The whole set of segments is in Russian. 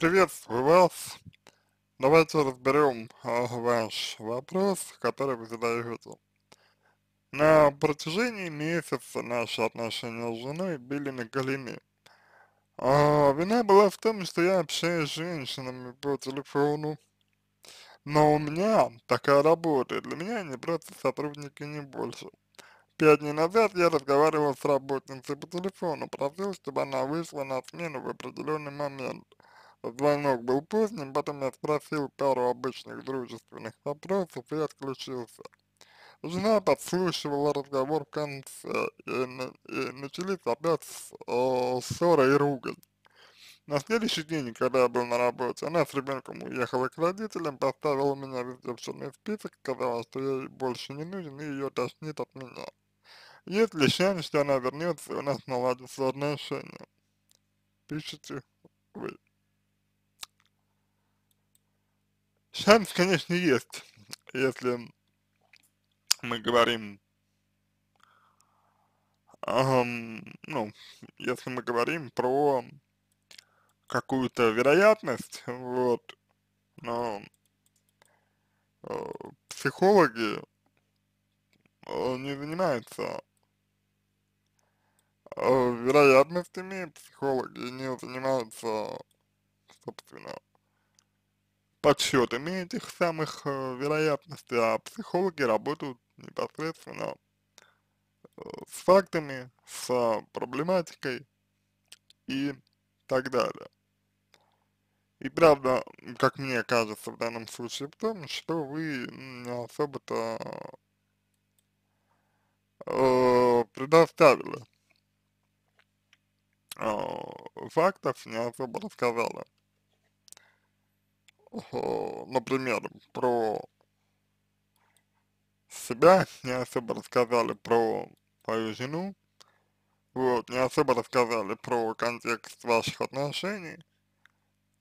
Приветствую вас. Давайте разберем а, ваш вопрос, который вы задаете. На протяжении месяца наши отношения с женой были на колени. А, вина была в том, что я общаюсь с женщинами по телефону, но у меня такая работа, для меня они просто сотрудники не больше. Пять дней назад я разговаривал с работницей по телефону, просил, чтобы она вышла на смену в определенный момент. Звонок был поздним, потом я спросил пару обычных дружественных вопросов и отключился. Жена подслушивала разговор в конце, и, и начались опять э, ссоры и ругань. На следующий день, когда я был на работе, она с ребенком уехала к родителям, поставила меня в черный список, сказала, что ей больше не нужен и ее тошнит от меня. Есть ли шанс, что она вернется и у нас наладится отношения? Пишите вы. Шанс, конечно, есть, если мы говорим, эм, ну, если мы говорим про какую-то вероятность, вот, но э, психологи э, не занимаются э, вероятностями, психологи не занимаются, собственно, Подсчет имеет их самых э, вероятностей, а психологи работают непосредственно э, с фактами, с а, проблематикой и так далее. И правда, как мне кажется в данном случае в том, что вы не особо-то э, предоставили э, фактов, не особо рассказала например, про себя, не особо рассказали про твою жену, вот, не особо рассказали про контекст ваших отношений,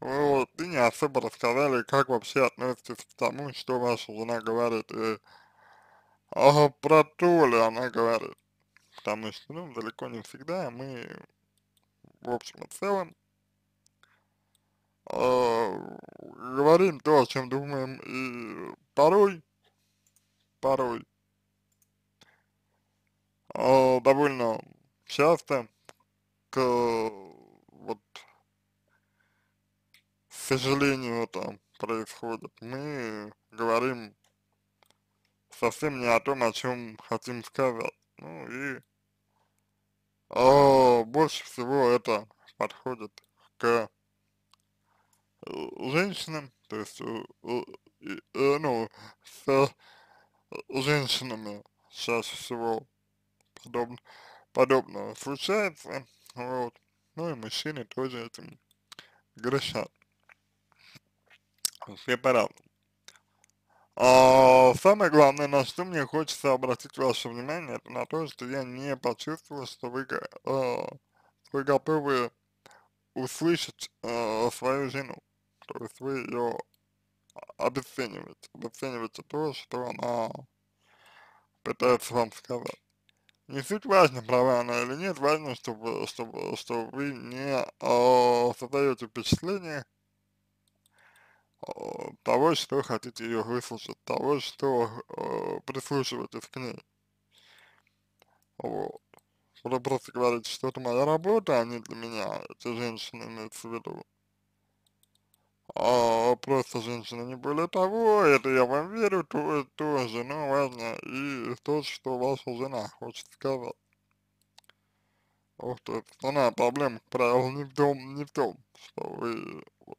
вот, и не особо рассказали, как вообще относитесь к тому, что ваша жена говорит, и э, а, про то ли она говорит, потому что, ну, далеко не всегда мы, в общем и целом, э, говорим то, о чем думаем, и порой, порой, э, довольно часто к вот сожалению там происходит. Мы говорим совсем не о том, о чем хотим сказать. Ну и о, а, больше всего это подходит к женщинам, то есть, э, ну, с женщинами чаще всего подоб, подобно случается, вот, ну и мужчины тоже этим грешат. Все по А, самое главное, на что мне хочется обратить ваше внимание, это на то, что я не почувствовал, что вы, э, вы готовы услышать э, свою жену то есть вы ее обесцениваете, обесцениваете то, что она пытается вам сказать. Не суть важно, права она или нет, важно, чтобы, чтобы, чтобы вы не э, а, создаете впечатление э, того, что хотите ее выслушать, того, что э, прислушиваетесь к ней. Вот. Буду просто говорить, что это моя работа, а не для меня, эти женщины имеются в виду а, просто женщины не более того, это я вам верю то, тоже, ну, но важно и то, что ваша жена хочет сказать. Вот это ну, основная проблема, как правило, не в том, не в том, что вы вот,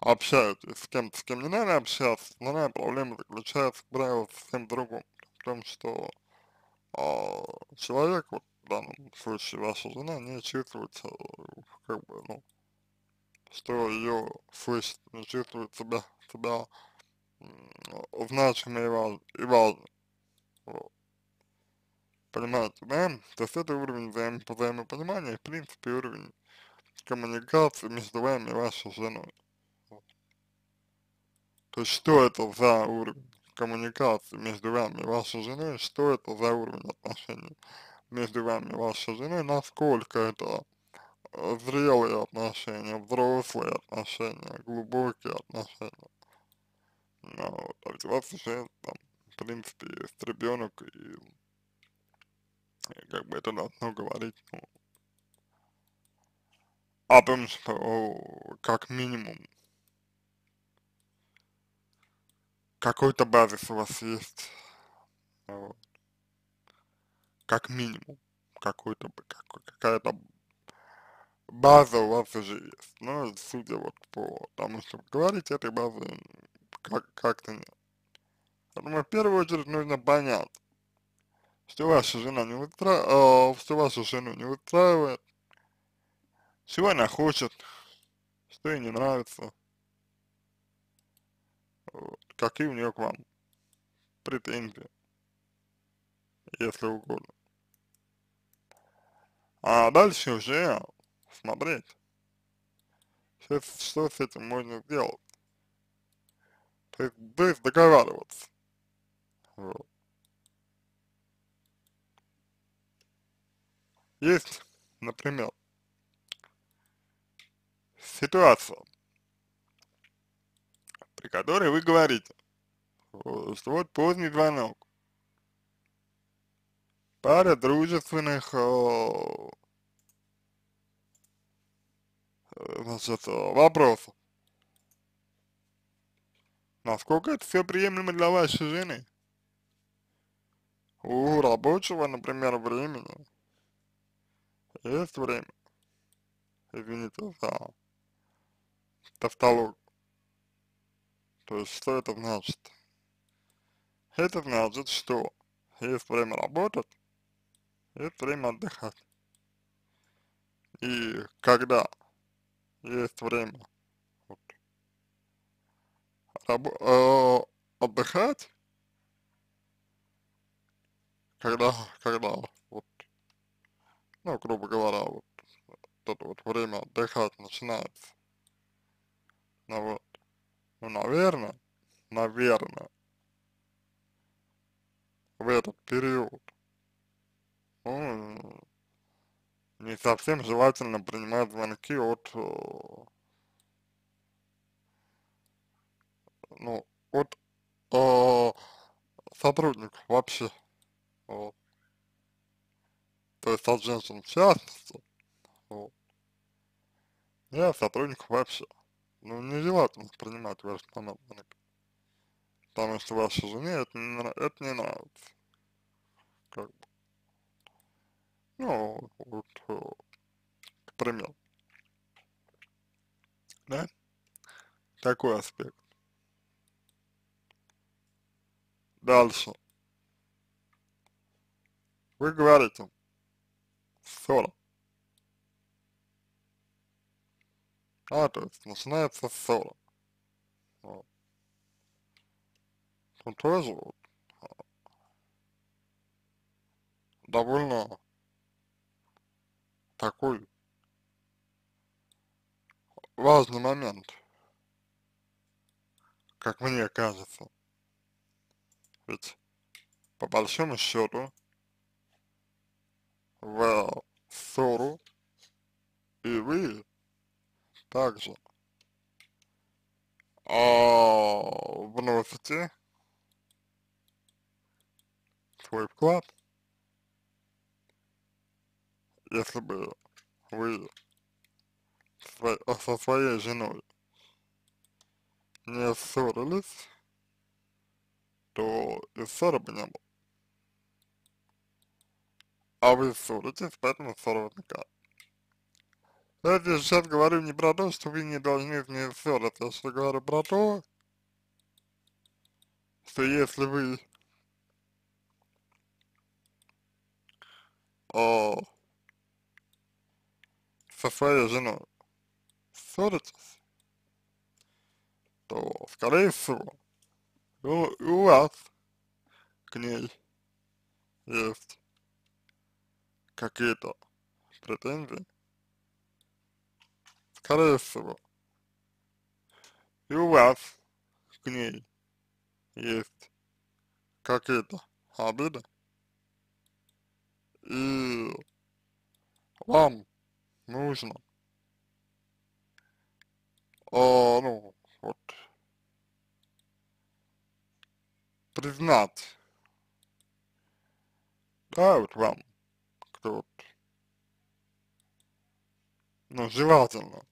общаетесь с кем-то, с кем не надо общаться, основная проблема заключается, как правило, с кем другом, в том, что а, человек, вот в данном случае ваша жена, не чувствуется, как бы, ну, что ее слышит, не чувствует себя, себя значимой и, и важной. Вот. Понимаете, да? То есть это уровень взаим, взаимопонимания, в принципе, уровень коммуникации между вами и вашей женой. То есть что это за уровень коммуникации между вами и вашей женой, что это за уровень отношений между вами и вашей женой, насколько это Э, зрелые отношения, взрослые отношения, глубокие отношения. Ну, вот, а у вас уже там, в принципе, есть ребенок, и, и как бы это должно ну, говорить, ну, о том, что как минимум какой-то базис у вас есть, вот. как минимум какой-то какая-то база у вас уже есть, но ну, судя вот по тому, что вы говорите, этой базы как- как-то нет. Поэтому в первую очередь нужно понять, что ваша жена не устраивает, э, что вашу жену не устраивает, чего она хочет, что ей не нравится, вот, какие у нее к вам претензии, если угодно. А дальше уже смотреть. Что, что с этим можно сделать? То есть, то есть договариваться. Вот. Есть, например, ситуация, при которой вы говорите, что вот поздний звонок, пара дружественных э, Э, значит, э, вопрос. Насколько это все приемлемо для вашей жены? У рабочего, например, времени. Есть время. Извините за тавтологию. То есть, что это значит? Это значит, что есть время работать, есть время отдыхать. И когда есть время вот. Раб э отдыхать, когда, когда вот, ну, грубо говоря, вот, вот это вот время отдыхать начинается. Ну вот, ну, наверное, наверное, в этот период, ну, не совсем желательно принимать звонки от, э, ну, от э, сотрудников вообще, вот. то есть от женщин в частности, вот. и от сотрудников вообще. Ну, не нежелательно принимать ваши звонки, потому что вашей жене это не, это не нравится, как бы. Ну, вот, э, к примеру. Да? Такой аспект. Дальше. Вы говорите, ссора. А, то есть начинается ссора. Вот. Тут тоже вот, а, довольно такой важный момент, как мне кажется. Ведь по большому счету в ссору и вы также а, вносите свой вклад если бы вы а со своей женой не ссорились, то и ссоры бы не было. А вы ссоритесь, поэтому ссоры возникают. Я здесь сейчас говорю не про то, что вы не должны с ней ссориться, я сейчас говорю про то, что если вы о, а, со своей женой ссоритесь, то, скорее всего, у, у вас к ней есть какие-то претензии, скорее всего, и у вас к ней есть какие-то обиды, и вам нужно. О, а, ну, вот. Признать. Да, вот вам, кто вот. Ну, желательно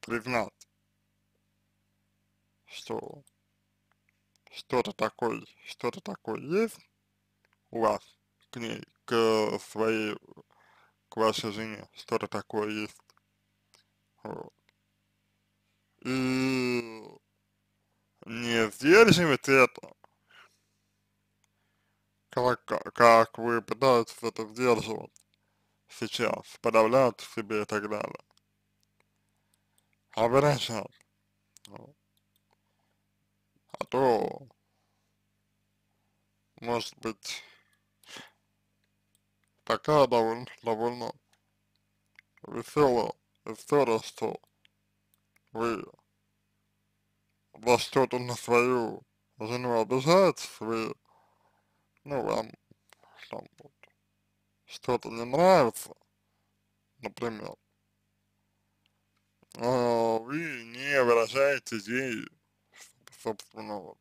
признать, что что-то такое, что-то такое есть у вас к ней, к своей к вашей жене, что-то такое есть. Вот. И не сдерживать это, как, как вы пытаетесь это сдерживать сейчас, подавлять себе и так далее. А выражать. Вот. А то, может быть, такая довольно, довольно веселая история, что вы за что-то на свою жену обижаетесь, вы, ну, вам там вот, что-то не нравится, например, а вы не выражаете ей, собственно, вот,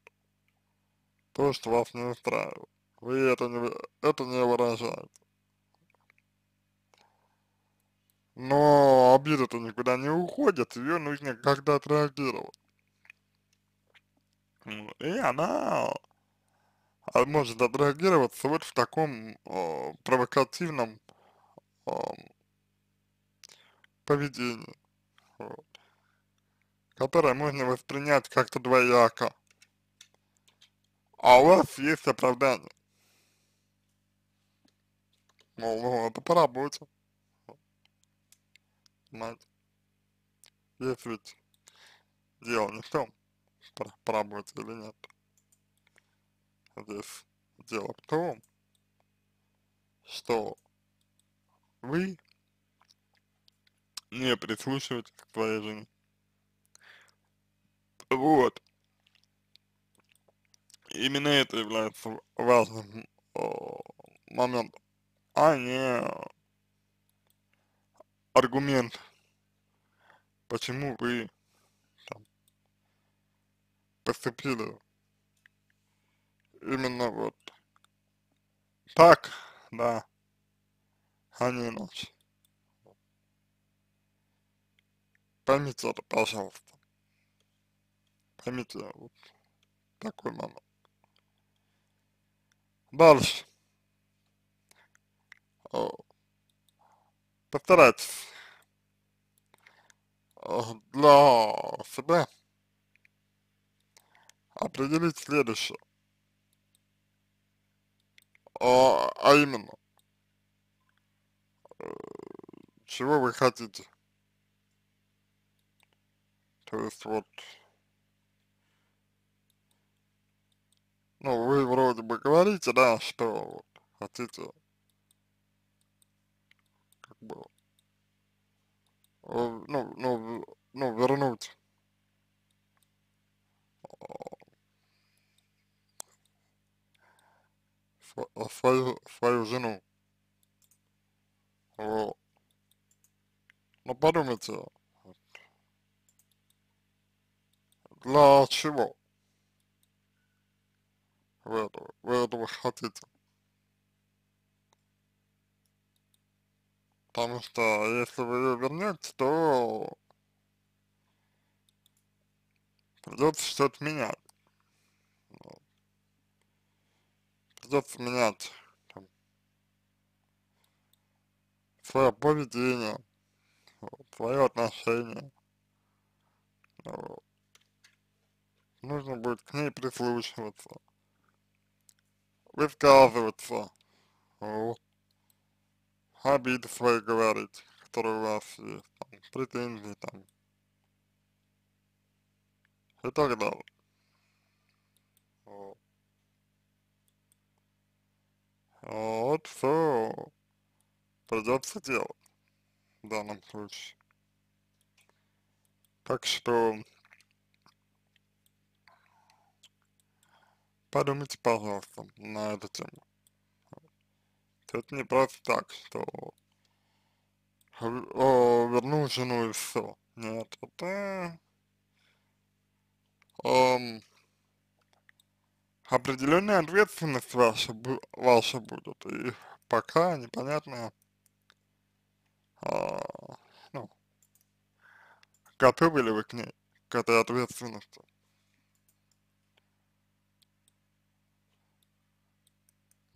то, что вас не устраивает. Вы это не, это не выражаете. Но обида-то никуда не уходит, ее нужно когда-то отреагировать, И она а, может отреагироваться вот в таком э, провокативном э, поведении, вот, которое можно воспринять как-то двояко. А у вас есть оправдание. Мол, ну, это по работе мать. Здесь ведь дело не в том, поработать или нет. Здесь дело в том, что вы не прислушиваетесь к твоей жене. Вот. Именно это является важным о, моментом, а не аргумент, почему вы там, поступили именно вот так, да, а не иначе. Поймите это, пожалуйста. Поймите вот такой момент. Дальше. О. Э, повторять для себя определить следующее, а, а именно, э, чего вы хотите. То есть вот, ну вы вроде бы говорите, да, что хотите как бы, э, ну, ну, ну, вернуть свою, свою жену. Вот. Ну подумайте, для чего вы этого, вы этого хотите? Потому что если вы ее вернете, то придется что-то менять. Придется менять там, свое поведение, свое отношение. Вот. Нужно будет к ней прислушиваться, высказываться. Вот обиды свои говорить, которые у вас есть, там, претензии там и так далее. Вот, вот все придется делать в данном случае. Так что подумайте, пожалуйста, на эту тему. Это не просто так, что о, вернул жену и все. Нет, это эм, определенная ответственность ваша, ваша будет. И пока непонятно, э, ну, готовы ли вы к ней, к этой ответственности.